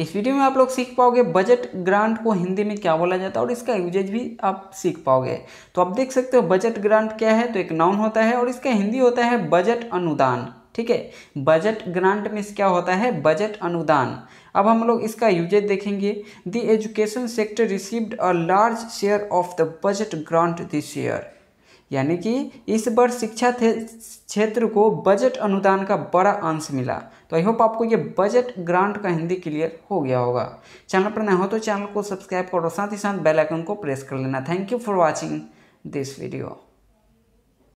इस वीडियो में आप लोग सीख पाओगे बजट ग्रांट को हिंदी में क्या बोला जाता है और इसका यूजेज भी आप सीख पाओगे तो आप देख सकते हो बजट ग्रांट क्या है तो एक नाउन होता है और इसका हिंदी होता है बजट अनुदान ठीक है बजट ग्रांट में क्या होता है बजट अनुदान अब हम लोग इसका यूजेज देखेंगे the education sector received a large share of the budget grant this year यानी कि इस बार शिक्षा क्षेत्र को बजट अनुदान का बड़ा अंश मिला तो आई होप आपको ये बजट ग्रांट का हिंदी क्लियर हो गया होगा चैनल पर नया हो तो चैनल को सब्सक्राइब करो साथ ही साथ बेल आइकन को प्रेस कर लेना thank you for watching this video